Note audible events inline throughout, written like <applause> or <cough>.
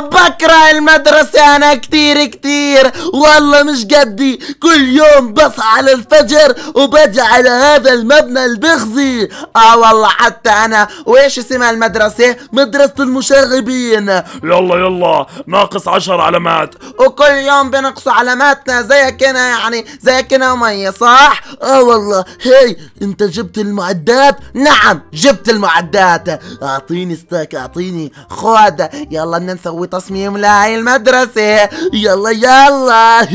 بكره المدرسة انا كتير كتير والله مش قدي كل يوم بصحى على الفجر وبجي على هذا المبنى البخزي اه والله حتى انا وايش اسمها المدرسة مدرسة المشاغبين يلا يلا ناقص عشر علامات وكل يوم بنقص علاماتنا زيك كنا يعني زيك كنا ومي صح اه والله هي انت جبت المعدات نعم جبت المعدات اعطيني ستاك اعطيني خد يلا بدنا نسوي نسوي تصميم لاي المدرسة يلا يلا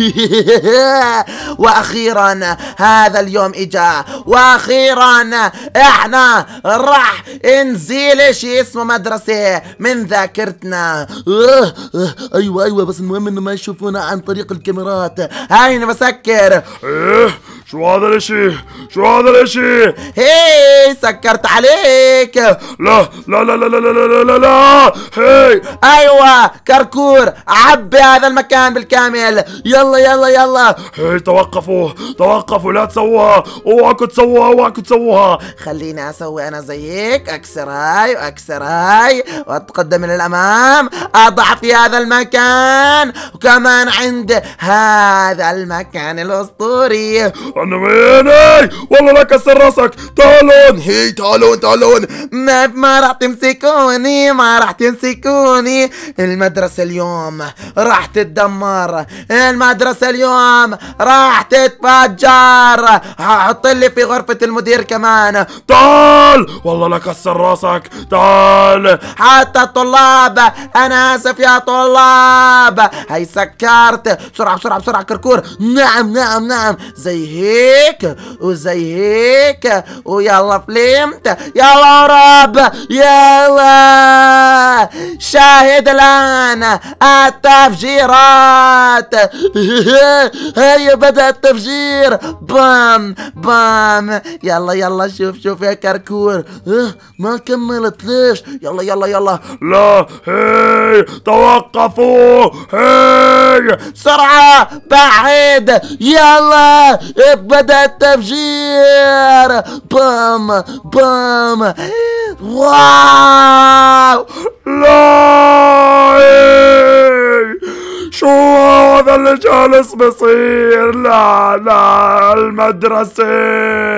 <laughs> واخيرا هذا اليوم اجا واخيرا احنا راح نزيل شي اسمه مدرسة من ذاكرتنا <laughs> ايوه ايوه بس المهم انه ما يشوفونا عن طريق الكاميرات هاي انا بسكر <laughs> شو هذا الاشي شو هذا الاشي هي سكرت عليك لا لا لا لا لا لا لا لا, لا. لا هي ايوه كركور عبي هذا المكان بالكامل يلا يلا يلا هي توقفوا توقفوا لا تسووها اوعكوا تسووها اوعكوا تسووها خليني اسوي انا زيك اكسر هاي واكسر هاي واتقدم للامام اضع في هذا المكان وكمان عند هذا المكان الاسطوري انا وين والله لا كسر راسك تعالون هي تعالون تعالون ما ما راح تمسكوني ما راح تمسكوني المدرسة اليوم راح تتدمر المدرسة اليوم راح تتفجر حط لي في غرفة المدير كمان تعال والله لا كسر راسك تعال حتى الطلاب انا اسف يا طلاب هي سكرت بسرعة بسرعة بسرعة كركور نعم نعم نعم زي هيك وزي هيك ويلا فلمت يلا رب يلا شاهد الآن التفجيرات هيا بدأ التفجير بام بام يلا يلا شوف شوف يا كركور اه ما كملت ليش يلا يلا يلا لا هي توقفوا هي بسرعة بعد يلا بدأ التفجير بام بام واو لا شو هذا اللي جالس بصير لا لا المدرسه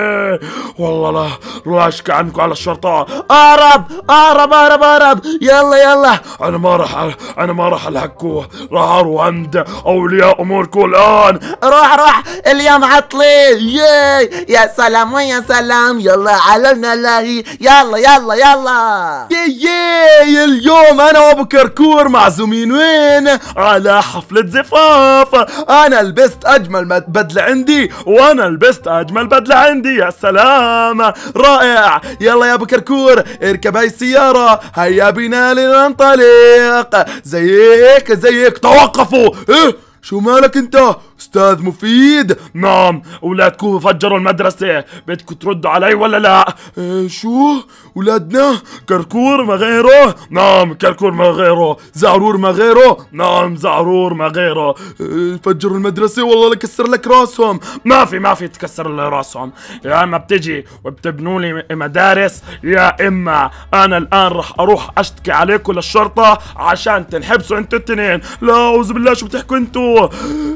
والله لا روح اشكي عنكم على الشرطة اهرب اهرب اهرب اهرب يلا يلا انا ما راح انا ما راح الحقوه راح اروح عند اولياء اموركم الان روح روح اليوم عطلي ياي يا سلام ويا سلام يلا علمنا الله يلا يلا يلا ياي اليوم انا وابو كركور معزومين وين على حفلة زفاف انا لبست اجمل بدلة عندي وانا لبست اجمل بدلة عندي يا سلام سلام رائع يلا يا ابو كركور اركب هاي السيارة هيا بنا لننطلق زيك زيك توقفوا ايه شو مالك انت استاذ مفيد نعم اولادكم فجروا المدرسه بدكم تردوا علي ولا لا اه شو اولادنا كركور ما غيره نعم كركور ما غيره زعرور ما غيره نعم زعرور ما غيره اه فجروا المدرسه والله لكسر لك راسهم ما في ما في تكسر لي راسهم يا اما بتجي وبتبنوا لي مدارس يا اما انا الان رح اروح اشتكي عليكم للشرطه عشان تنحبسوا انتوا التنين لا اعوذ بالله شو بتحكوا انتوا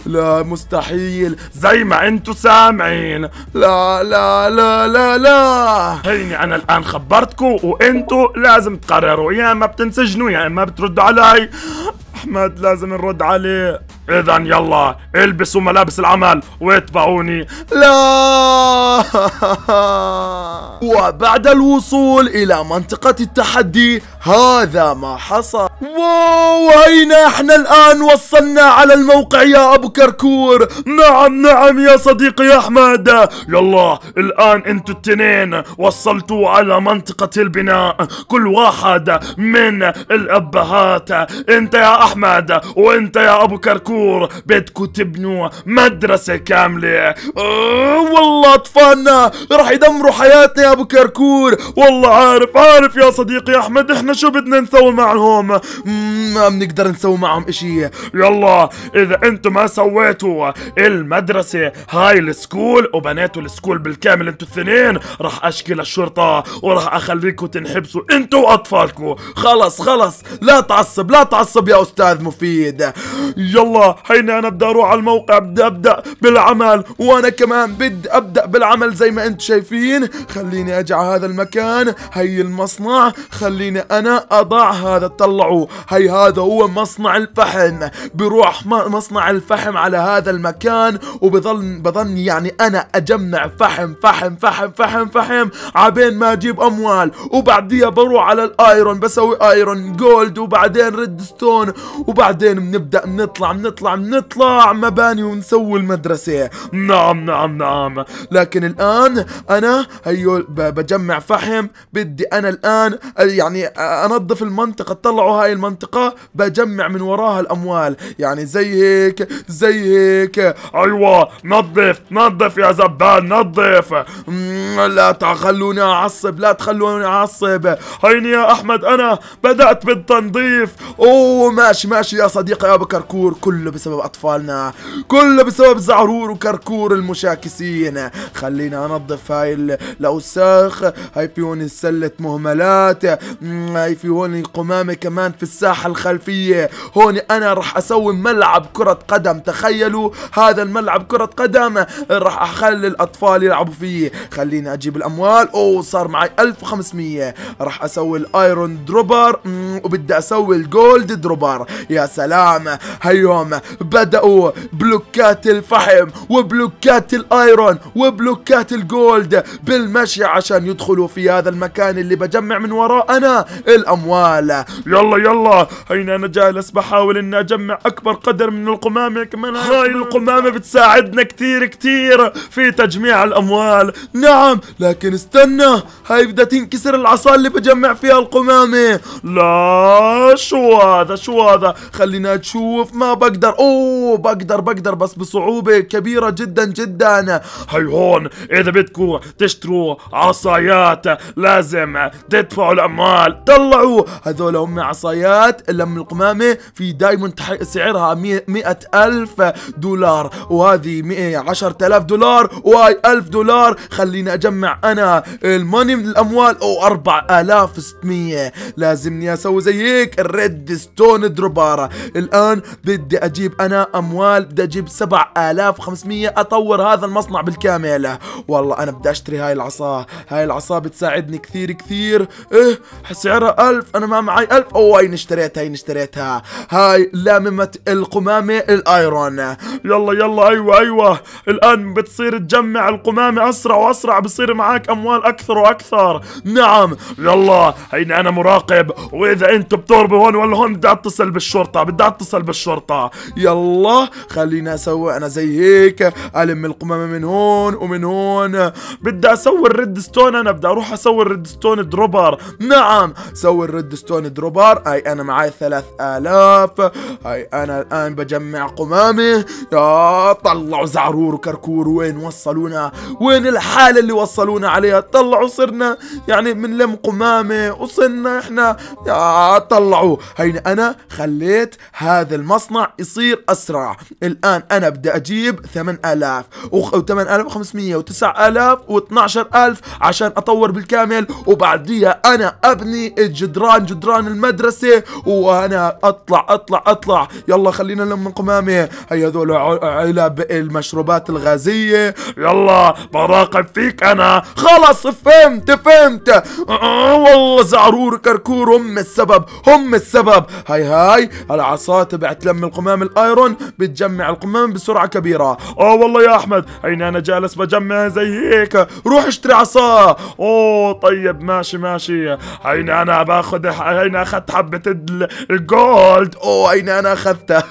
لا مستحيل زي ما انتوا سامعين لا لا لا لا لا هيني انا الان خبرتكم وانتوا لازم تقرروا يا اما بتنسجنوا يا اما بتردوا علي أحمد لازم نرد عليه إذا يلا البسوا ملابس العمل واتبعوني لا <laughs> وبعد الوصول إلى منطقة التحدي هذا ما حصل واو هينا احنا الآن وصلنا على الموقع يا أبو كركور نعم نعم يا صديقي أحمد يلا الآن انتوا التنين وصلتوا على منطقة البناء كل واحد من الأبهات انت يا أحمد احمد وانت يا ابو كركور بدكم تبنوا مدرسه كامله أه والله اطفالنا رح يدمروا حياتنا يا ابو كركور والله عارف عارف يا صديقي احمد احنا شو بدنا نسوي معهم ما بنقدر نسوي معهم اشي يلا اذا انتم ما سويتوا المدرسه هاي السكول وبنيتوا السكول بالكامل انتوا الاثنين رح اشكي الشرطه وراح اخليكم تنحبسوا انتوا واطفالكم خلص خلص لا تعصب لا تعصب يا استاذ استاذ مفيد يلا هيني انا بدي اروح على الموقع بدي ابدا بالعمل وانا كمان بدي ابدا بالعمل زي ما انتم شايفين خليني اجي على هذا المكان هي المصنع خليني انا اضع هذا طلعوا هي هذا هو مصنع الفحم بروح مصنع الفحم على هذا المكان وبظل بظن يعني انا اجمع فحم فحم فحم فحم فحم عبين ما اجيب اموال وبعديها بروح على الايرون بسوي ايرون جولد وبعدين ريد ستون وبعدين بنبدا بنطلع بنطلع بنطلع مباني ونسوي المدرسه نعم نعم نعم لكن الان انا هيو بجمع فحم بدي انا الان يعني انظف المنطقه طلعوا هاي المنطقه بجمع من وراها الاموال يعني زي هيك زي هيك ايوه نظف نظف يا زبال نظف لا تخلوني اعصب لا تخلوني اعصب هيني يا احمد انا بدات بالتنظيف اوه ما ماشي ماشي يا صديقي يا ابو كركور كله بسبب اطفالنا كله بسبب زعرور وكركور المشاكسين خلينا انظف هاي الاوساخ هاي في هون سله مهملات هاي في هون قمامه كمان في الساحه الخلفيه هون انا راح اسوي ملعب كره قدم تخيلوا هذا الملعب كره قدم راح اخلي الاطفال يلعبوا فيه خليني اجيب الاموال اوه صار معي 1500 راح اسوي الايرون دروبر وبدي اسوي الجولد دروبر النار يا سلام هيوم بدأوا بلوكات الفحم وبلوكات الايرون وبلوكات الجولد بالمشي عشان يدخلوا في هذا المكان اللي بجمع من وراء انا الاموال يلا يلا هين انا جالس بحاول اني اجمع اكبر قدر من القمامة كمان هاي القمامة بتساعدنا كتير كتير في تجميع الاموال نعم لكن استنى هاي بدها تنكسر العصا اللي بجمع فيها القمامة لا شو هذا شو هذا خلينا نشوف ما بقدر اوه بقدر بقدر بس بصعوبة كبيرة جدا جدا هون اذا بدكم تشتروا عصايات لازم تدفعوا الاموال طلعوا هذول هم عصايات لم القمامة في دايموند سعرها مئة الف دولار وهذه مئة عشر الاف دولار وهاي الف دولار خلينا اجمع انا الماني من الاموال او اربع الاف ستمية لازمني اسوي زي هيك الريد ستون دروبارة الآن بدي أجيب أنا أموال بدي أجيب 7500 أطور هذا المصنع بالكامل والله أنا بدي أشتري هاي العصا هاي العصا بتساعدني كثير كثير إيه سعرها 1000 أنا ما معي 1000 أوه هاي اشتريتها هاي اشتريتها هاي لاممة القمامة الأيرون يلا يلا أيوة أيوة الآن بتصير تجمع القمامة أسرع وأسرع بصير معك أموال أكثر وأكثر نعم يلا هيني أنا مراقب وإذا انتم بتهربوا هون ولا هون بدي أتصل اتصل بالشرطة بدي اتصل بالشرطة يلا خليني اسوي انا زي هيك الم القمامة من هون ومن هون بدي اسوي الريد ستون انا بدي اروح اسوي الريد ستون دروبر نعم سوي الريد ستون دروبر هاي انا معي 3000 هاي انا الان بجمع قمامة يا طلعوا زعرور وكركور وين وصلونا وين الحالة اللي وصلونا عليها طلعوا صرنا يعني من لم قمامة وصلنا احنا يا طلعوا هيني انا خليت هذا المصنع يصير أسرع الآن أنا بدي أجيب 8000 و8500 و9000 و12000 عشان أطور بالكامل وبعديها أنا أبني الجدران جدران المدرسة وأنا أطلع أطلع أطلع يلا خلينا نلم قمامة هيا هذول علب المشروبات الغازية يلا براقب فيك أنا خلص فهمت فهمت أه، أه، والله زعرور كركور هم السبب هم السبب هاي هاي هاي العصا تبعت لم القمام الايرون بتجمع القمام بسرعه كبيره اه والله يا احمد هيني انا جالس بجمع زي هيك روح اشتري عصا اوه طيب ماشي ماشي هيني انا باخذ هيني اخذت حبه الجولد اوه هيني انا اخذتها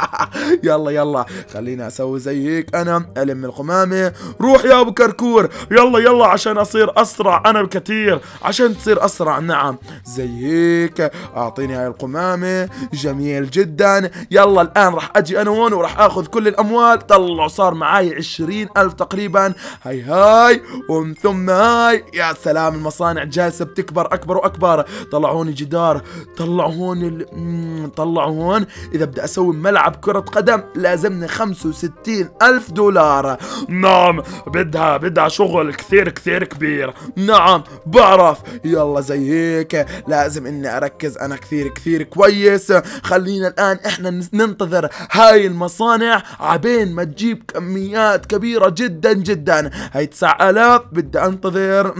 <laughs> يلا يلا خليني اسوي زي هيك انا الم القمامه روح يا ابو كركور يلا يلا عشان اصير اسرع انا بكثير عشان تصير اسرع نعم زي هيك اعطيني هاي القمامه جميل جدا يلا الآن راح أجي أنا هون وراح أخذ كل الأموال طلعوا صار معي عشرين ألف تقريبا هاي هاي ومن ثم هاي يا سلام المصانع جالسة بتكبر أكبر وأكبر طلعوا هون جدار طلعوا هون ال... طلعوا هون إذا بدي أسوي ملعب كرة قدم لازمني 65 ألف دولار نعم بدها بدها شغل كثير كثير كبير نعم بعرف يلا زي هيك لازم إني أركز أنا كثير كثير كويس كويس خلينا الآن إحنا ننتظر هاي المصانع عبين ما تجيب كميات كبيرة جدا جدا هاي 9000 بدي أنتظر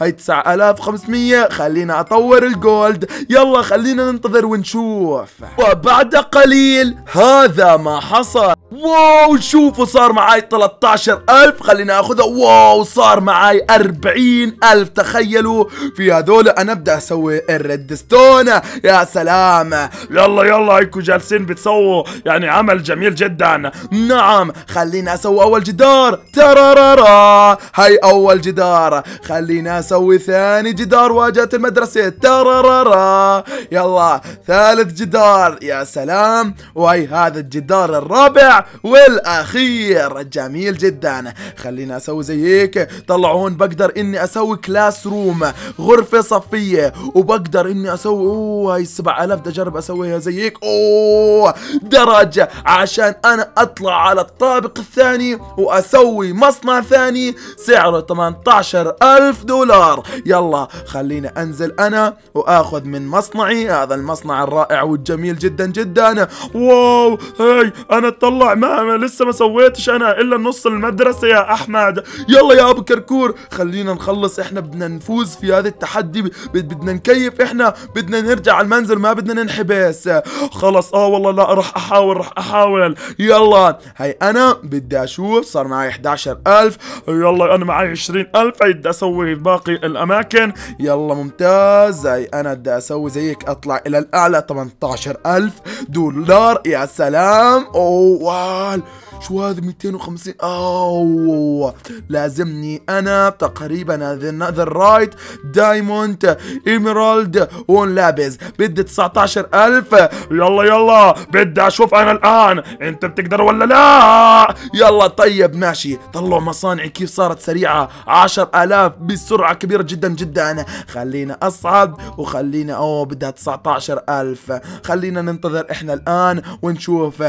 هاي 9500 خلينا أطور الجولد يلا خلينا ننتظر ونشوف وبعد قليل هذا ما حصل واو شوفوا صار معي 13000 خلينا اخذها واو صار معي 40000 تخيلوا في هذول انا ابدا اسوي الريد ستون يا سلام نعم يلا يلا هيكو جالسين بتسووا يعني عمل جميل جدا نعم خلينا اسوي اول جدار ترارارا هاي اول جدار خلينا اسوي ثاني جدار واجهة المدرسة ترارارا يلا ثالث جدار يا سلام وهي هذا الجدار الرابع والاخير جميل جدا خلينا اسوي زي هيك طلعوا هون بقدر اني اسوي كلاس روم غرفة صفية وبقدر اني اسوي اوه هاي 7000 ده اجرب اسويها زيك اوه درجة عشان انا اطلع على الطابق الثاني واسوي مصنع ثاني سعره 18 الف دولار يلا خليني انزل انا واخذ من مصنعي هذا المصنع الرائع والجميل جدا جدا واو هاي انا اطلع ما لسه ما سويتش انا الا نص المدرسة يا احمد يلا يا ابو كركور خلينا نخلص احنا بدنا نفوز في هذا التحدي بدنا نكيف احنا بدنا نرجع على المنزل ما بدنا ننحبس خلص اه والله لا راح احاول راح احاول يلا هي انا بدي اشوف صار معي 11000 يلا انا معي 20000 هي بدي اسوي باقي الاماكن يلا ممتاز هي انا بدي اسوي زيك اطلع الى الاعلى 18000 دولار يا سلام اوه شو هذا 250 اوه لازمني انا تقريبا هذا رايت دايموند ايميرالد لابز بدي 19000 يلا يلا بدي اشوف انا الان انت بتقدر ولا لا يلا طيب ماشي طلعوا مصانعي كيف صارت سريعه 10000 بسرعه كبيره جدا جدا خلينا اصعد وخلينا اوه بدها 19000 خلينا ننتظر احنا الان ونشوف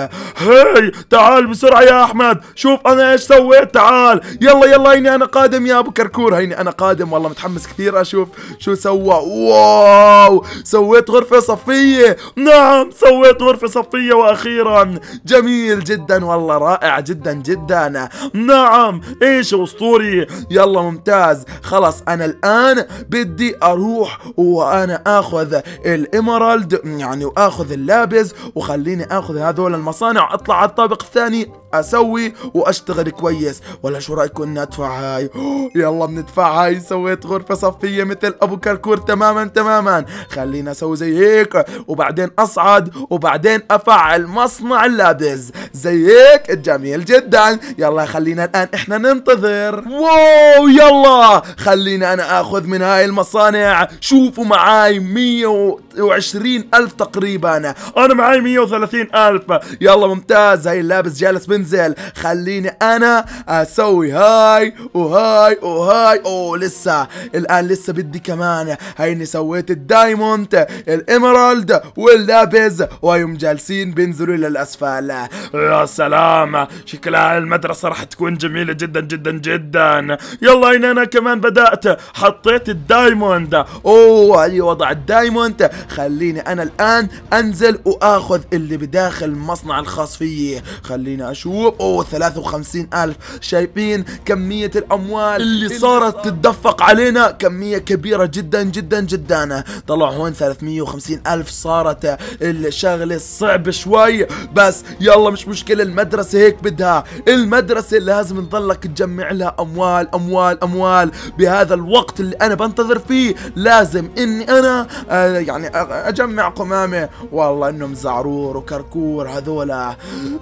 هاي تعال بسرعه يا احمد شوف انا ايش سويت تعال يلا يلا هيني انا قادم يا ابو كركور هيني انا قادم والله متحمس كثير اشوف شو سوى واو سويت غرفه صفيه نعم سويت غرفه صفيه واخيرا جميل جدا والله رائع جدا جدا نعم ايش اسطوري يلا ممتاز خلاص انا الان بدي اروح وانا اخذ الامرالد يعني واخذ اللابز وخليني اخذ هذول المصانع اطلع على الطابق الثاني اسوي واشتغل كويس ولا شو رايكم ندفع هاي يلا بندفع هاي سويت غرفه صفيه مثل ابو كركور تماما تماما خلينا اسوي زي هيك وبعدين اصعد وبعدين افعل مصنع اللابز زي هيك جميل جدا يلا خلينا الان احنا ننتظر واو يلا خلينا انا اخذ من هاي المصانع شوفوا معاي 120 الف تقريبا انا معاي 130 الف يلا ممتاز هاي اللابس جالس بنزل تنزل خليني انا اسوي هاي وهاي وهاي اوه لسه الان لسه بدي كمان هيني سويت الدايموند الاميرالد واللابز وهم جالسين بينزلوا للاسفل يا سلام شكلها المدرسة راح تكون جميلة جدا جدا جدا يلا هنا انا كمان بدأت حطيت الدايموند اوه هي وضع الدايموند خليني انا الان انزل واخذ اللي بداخل المصنع الخاص فيي خليني اشوف شوف اوه 53 ألف شايفين كمية الأموال اللي صارت تتدفق علينا كمية كبيرة جدا جدا جدا طلع هون 350 ألف صارت الشغلة صعبة شوي بس يلا مش مشكلة المدرسة هيك بدها المدرسة لازم نضلك تجمع لها أموال أموال أموال بهذا الوقت اللي أنا بنتظر فيه لازم إني أنا آه يعني أجمع قمامة والله إنهم زعرور وكركور هذولا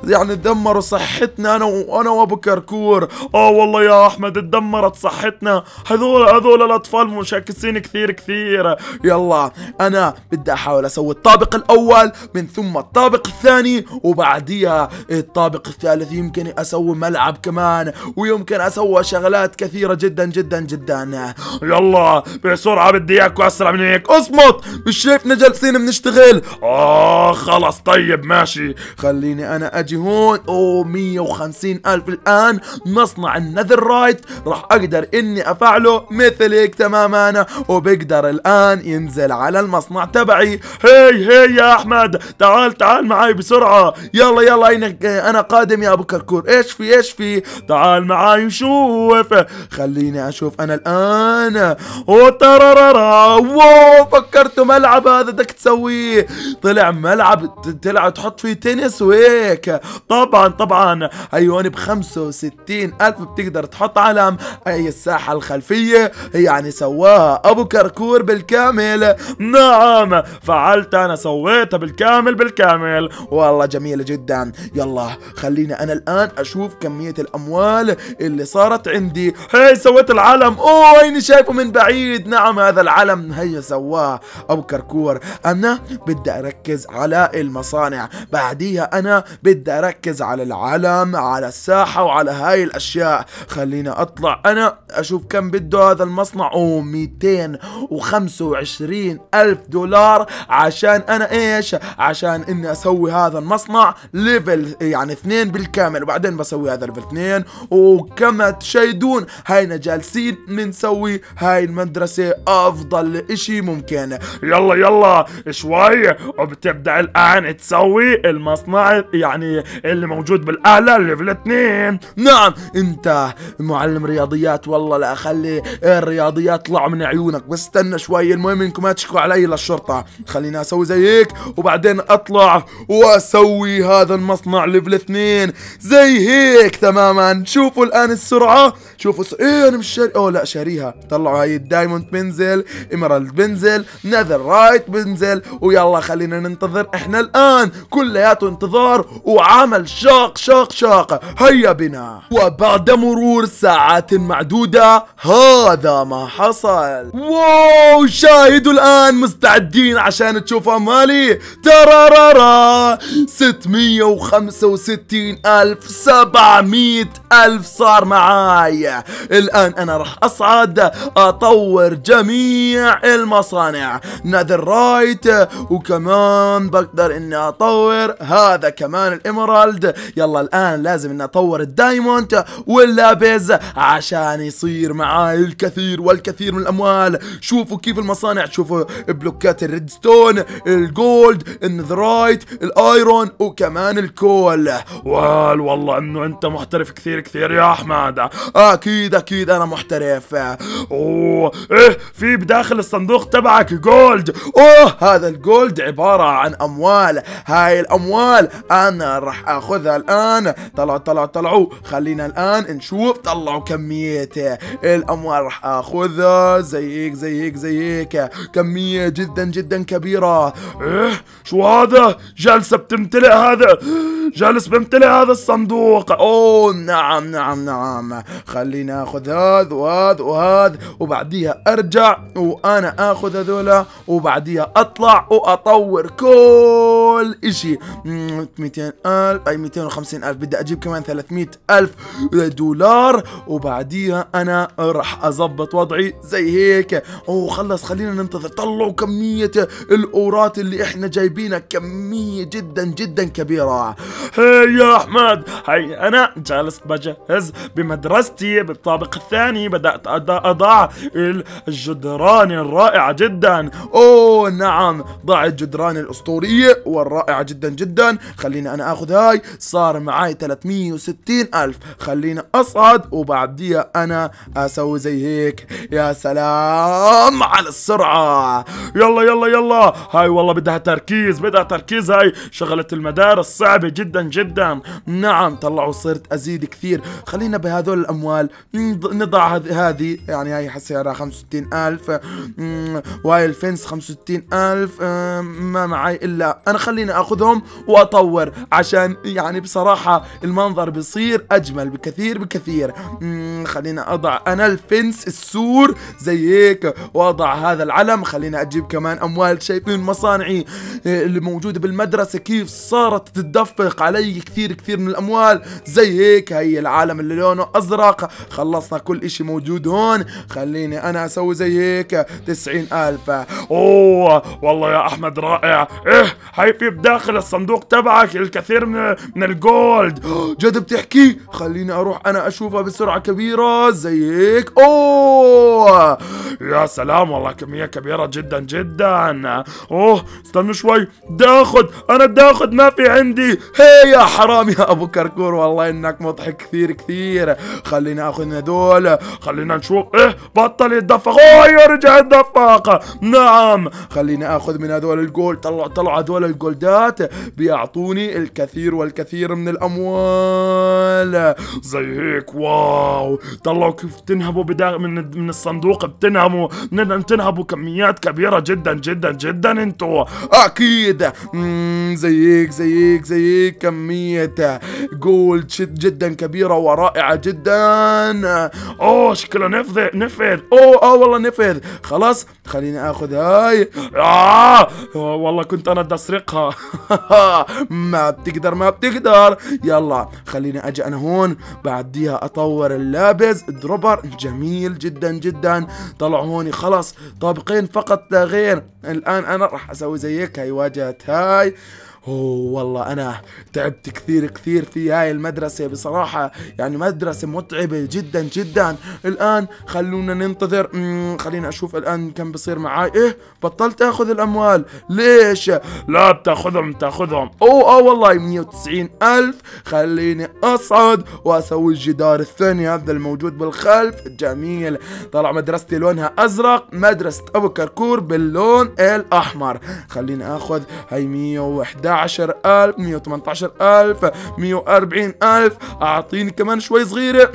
يعني دمروا صح صحتنا انا وانا وابو كركور اه والله يا احمد تدمرت صحتنا هذول هذول الاطفال مشاكسين كثير كثير يلا انا بدي احاول اسوي الطابق الاول من ثم الطابق الثاني وبعديها الطابق الثالث يمكن اسوي ملعب كمان ويمكن اسوي شغلات كثيره جدا جدا جدا يلا بسرعه بدي اياك اسرع من هيك اصمت مش شايفنا جالسين بنشتغل اه خلص طيب ماشي خليني انا اجي هون اوه 150 ألف الآن مصنع النذر رايت راح أقدر إني أفعله مثل هيك تماما وبقدر الآن ينزل على المصنع تبعي هي هي يا أحمد تعال تعال معي بسرعة يلا يلا أنا قادم يا أبو كركور إيش في إيش في تعال معي وشوف خليني أشوف أنا الآن وترررا واو فكرته ملعب هذا بدك تسويه طلع ملعب تلعب تحط فيه تنس وهيك طبعا طبعا طبعا هيون ب 65000 بتقدر تحط علم أي الساحة الخلفية يعني سواها أبو كركور بالكامل نعم فعلت أنا سويتها بالكامل بالكامل والله جميلة جدا يلا خليني أنا الآن أشوف كمية الأموال اللي صارت عندي هي سويت العلم أوه هيني شايفه من بعيد نعم هذا العلم هي سواه أبو كركور أنا بدي أركز على المصانع بعديها أنا بدي أركز على العلم علامة على الساحة وعلى هاي الأشياء خلينا أطلع أنا أشوف كم بده هذا المصنع أو 225 ألف دولار عشان أنا إيش عشان إني أسوي هذا المصنع ليفل يعني اثنين بالكامل وبعدين بسوي هذا ليفل اثنين وكما تشاهدون هاينا جالسين بنسوي هاي المدرسة أفضل إشي ممكن يلا يلا شوي وبتبدأ الآن تسوي المصنع يعني اللي موجود بالاعلى اللي في الاثنين نعم انت معلم رياضيات والله لا اخلي الرياضيات طلع من عيونك بس استنى شوي المهم انكم ما تشكوا علي للشرطه خليني اسوي زيك وبعدين اطلع واسوي هذا المصنع ليفل اثنين زي هيك تماما شوفوا الان السرعه شوفوا س... ايه انا مش شاري او لا شاريها طلعوا هاي الدايموند بنزل ايمرالد بنزل نذر رايت بنزل ويلا خلينا ننتظر احنا الان كلياته انتظار وعمل شاق شاق شاق هيا بنا وبعد مرور ساعات معدودة هذا ما حصل واو شاهدوا الآن مستعدين عشان تشوفوا مالي ترارارا 665 ألف 700 ألف صار معاي الآن أنا راح أصعد أطور جميع المصانع نذر رايت وكمان بقدر إني أطور هذا كمان الإمرالد يلا يلا الان لازم اني اطور الدايموند واللابز عشان يصير معاي الكثير والكثير من الاموال شوفوا كيف المصانع شوفوا بلوكات الريدستون الجولد النذرايت الايرون وكمان الكول وال والله انه انت محترف كثير كثير يا احمد اكيد اكيد انا محترف اوه ايه في بداخل الصندوق تبعك جولد اوه هذا الجولد عبارة عن اموال هاي الاموال انا راح اخذها الان الآن طلعوا طلعوا طلعوا خلينا الآن نشوف طلعوا كمية الأموال راح آخذها زي هيك زي هيك زي هيك كمية جدا جدا كبيرة إيه شو هذا جالسه بتمتلئ هذا جالس بمتلئ هذا الصندوق أوه نعم نعم نعم خلينا آخذ هذا وهذا وهذا وبعديها أرجع وأنا آخذ هذولا وبعديها أطلع وأطور كل إشي 200 ألف أي 250 ألف بدي اجيب كمان 300000 دولار وبعديها انا راح اظبط وضعي زي هيك خلص خلينا ننتظر طلعوا كميه الاورات اللي احنا جايبينها كميه جدا جدا كبيره هي يا احمد هي انا جالس بجهز بمدرستي بالطابق الثاني بدات اضع الجدران الرائعه جدا اوه نعم ضع الجدران الاسطوريه والرائعه جدا جدا خليني انا اخذ هاي صار صار معاي 360 ألف خلينا أصعد وبعديها أنا أسوي زي هيك يا سلام على السرعة يلا يلا يلا هاي والله بدها تركيز بدها تركيز هاي شغلة المدارس صعبة جدا جدا نعم طلعوا صرت أزيد كثير خلينا بهذول الأموال نضع هذه يعني هاي حسيرة 65 ألف وهاي الفنس 65 ألف ما معي إلا أنا خليني أخذهم وأطور عشان يعني بصراحة بصراحة المنظر بيصير أجمل بكثير بكثير خلينا أضع أنا الفنس السور زي هيك وأضع هذا العلم خلينا أجيب كمان أموال شايفين مصانعي آه، اللي موجودة بالمدرسة كيف صارت تتدفق علي كثير كثير من الأموال زي هيك هي العالم اللي لونه أزرق خلصنا كل إشي موجود هون خليني أنا أسوي زي هيك تسعين ألف أوه والله يا أحمد رائع إيه هاي في بداخل الصندوق تبعك الكثير من من الجو جولد جد بتحكي خليني اروح انا اشوفها بسرعه كبيره زي هيك اوه يا سلام والله كميه كبيره جدا جدا اوه استنوا شوي بدي اخذ انا بدي اخذ ما في عندي هي يا حرام يا ابو كركور والله انك مضحك كثير كثير خليني اخذ دول خلينا نشوف ايه بطل يتدفق اوه يرجع يتدفق نعم خليني اخذ من هذول الجولد طلع طلع هذول الجولدات بيعطوني الكثير والكثير من من الاموال زي هيك واو طلعوا كيف تنهبوا بدا من من الصندوق بتنهبوا بتنهبوا كميات كبيره جدا جدا جدا انتوا اكيد زي هيك زي هيك زي هيك كميه جولد جدا كبيره ورائعه جدا اوه شكله نفذ نفذ اوه اه والله نفذ خلاص خليني اخذ هاي آه والله كنت انا بدي اسرقها <laughs> ما بتقدر ما بتقدر الدربر يلا خليني اجي انا هون بعديها اطور اللابز دروبر جميل جدا جدا طلع هون خلص طابقين فقط لا غير الان انا راح اسوي زي هيك هاي واجهه هاي اوه والله انا تعبت كثير كثير في هاي المدرسة بصراحة يعني مدرسة متعبة جدا جدا الان خلونا ننتظر خلينا اشوف الان كم بصير معاي ايه بطلت اخذ الاموال ليش لا بتاخذهم تاخذهم اوه اوه والله 190 الف خليني اصعد واسوي الجدار الثاني هذا الموجود بالخلف جميل طلع مدرستي لونها ازرق مدرسة ابو كركور باللون الاحمر خليني اخذ هاي 111 11000 118,000 140,000 أعطيني كمان شوي صغيرة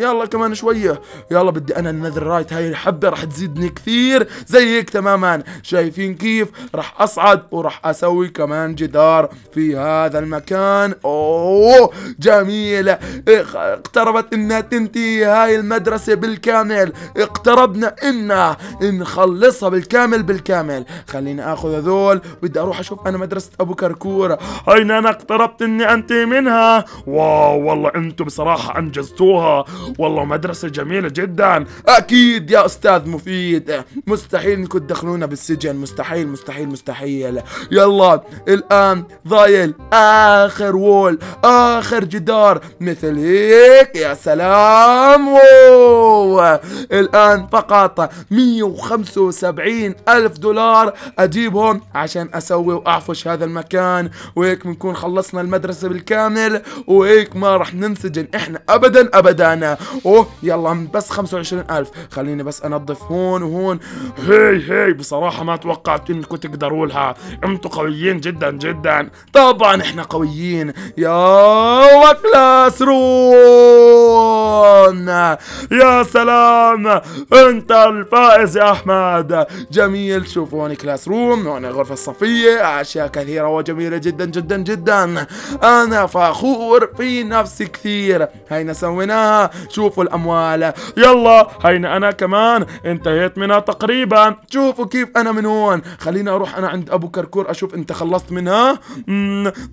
يلا كمان شوية يلا بدي أنا النذر رايت هاي الحبة راح تزيدني كثير زي هيك تماما شايفين كيف راح أصعد وراح أسوي كمان جدار في هذا المكان أوه جميل اقتربت إنها تنتهي هاي المدرسة بالكامل اقتربنا إنها نخلصها بالكامل بالكامل خليني آخذ هذول بدي أروح أشوف أنا مدرسة أبو كرك الكورة أين أنا اقتربت إني أنتهي منها واو والله أنتم بصراحة أنجزتوها والله مدرسة جميلة جدا أكيد يا أستاذ مفيد مستحيل إنكم تدخلونا بالسجن مستحيل مستحيل مستحيل يلا الآن ضايل آخر وول آخر جدار مثل هيك يا سلام وو. الآن فقط 175 ألف دولار أجيبهم عشان أسوي وأعفش هذا المكان الامتحان وهيك بنكون خلصنا المدرسه بالكامل وهيك ما رح ننسجن احنا ابدا ابدا اوه يلا بس 25000 خليني بس انظف هون وهون هي هي بصراحه ما توقعت انكم تقدروا لها انتم قويين جدا جدا طبعا احنا قويين يا كلاس رون يا سلام انت الفائز يا احمد جميل شوفوني كلاس روم هون غرفه الصفيه اشياء كثيره وجميله جميلة جدا جدا جدا أنا فخور في نفسي كثير هينا سويناها شوفوا الأموال يلا هينا أنا كمان انتهيت منها تقريبا شوفوا كيف أنا من هون خليني أروح أنا عند أبو كركور أشوف أنت خلصت منها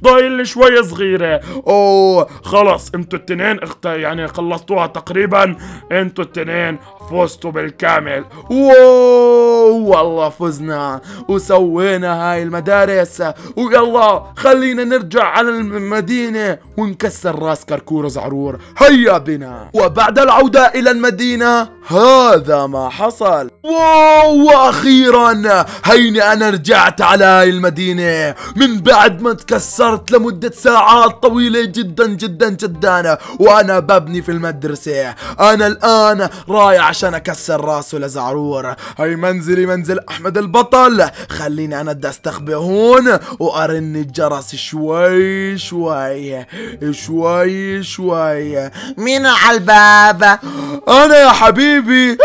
ضايل لي شوية صغيرة أوه خلص أنتوا التنين اخت... يعني خلصتوها تقريبا أنتوا التنين فزتوا بالكامل واو والله فزنا وسوينا هاي المدارس ويلا الله خلينا نرجع على المدينة ونكسر راس كركور زعرور هيا بنا وبعد العودة إلى المدينة هذا ما حصل واو وأخيرا هيني أنا رجعت على المدينة من بعد ما تكسرت لمدة ساعات طويلة جدا جدا جدا وأنا ببني في المدرسة أنا الآن رايح عشان أكسر راسه لزعرور هي منزلي منزل أحمد البطل خليني أنا بدي أستخبى هون وأرن ان الجرس شوي شوي شوي شوي مين على الباب أنا يا حبيبي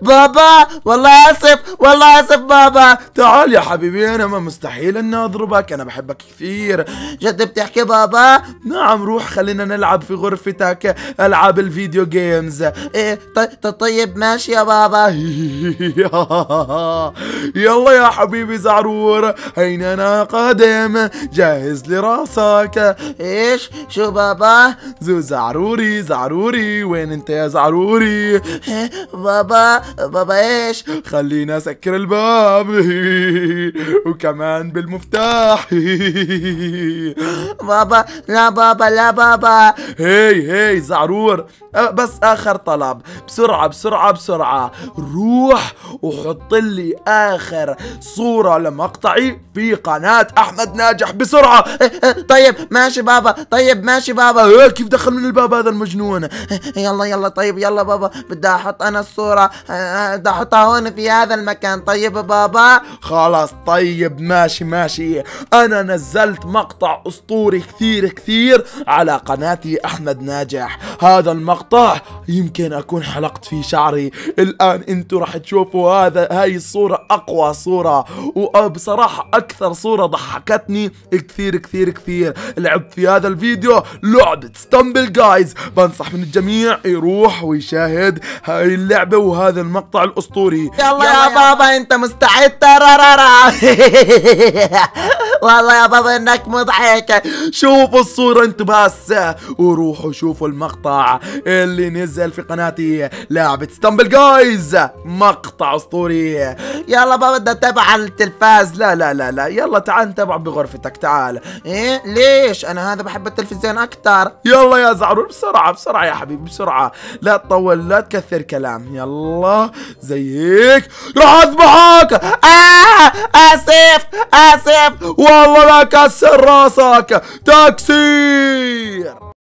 بابا والله اسف والله اسف بابا تعال يا حبيبي انا ما مستحيل اني اضربك انا بحبك كثير جد بتحكي بابا نعم روح خلينا نلعب في غرفتك العاب الفيديو جيمز ايه طيب ماشي يا بابا <laughs> يلا يا حبيبي زعرور هين انا قادم جهز لي راسك ايش شو بابا زو زعروري زعروري وين انت يا زعروري إيه، بابا بابا ايش خلينا اسكر الباب <laughs> وكمان بالمفتاح بابا لا بابا لا بابا هي هي زعرور أه، بس اخر طلب بسرعة بسرعة بسرعة روح وحط لي اخر صورة لمقطعي في قناة احمد ناجح بسرعة أه، أه، طيب ماشي بابا طيب ماشي بابا كيف دخل من الباب هذا المجنون يلا يلا طيب يلا بابا بدي احط انا الصورة ده آه، احطها هون في هذا المكان طيب بابا خلاص طيب ماشي ماشي انا نزلت مقطع اسطوري كثير كثير على قناتي احمد ناجح هذا المقطع يمكن اكون حلقت فيه شعري الان انتوا راح تشوفوا هذا هاي الصورة اقوى صورة وبصراحة اكثر صورة ضحكتني كثير كثير كثير لعبت في هذا الفيديو لعبة ستامبل جايز بنصح من الجميع يروح ويشاهد هاي اللعبة وهذا المقطع الاسطوري يلا يا, بابا انت مستعد ترارارا <laughs> والله يا بابا انك مضحك شوفوا الصورة انت بس وروحوا شوفوا المقطع اللي نزل في قناتي لعبة ستامبل جايز مقطع اسطوري يلا بابا ده تبع التلفاز لا لا لا لا يلا تعال نتابع بغرفتك تعال ايه ليش انا هذا بحب التلفزيون اكتر يلا يا زعرور بسرعة بسرعة يا حبيبي بسرعة لا تطول لا تكثر كلام يلا الله زيك راح اذبحك آه اسف اسف والله لا كسر راسك تكسير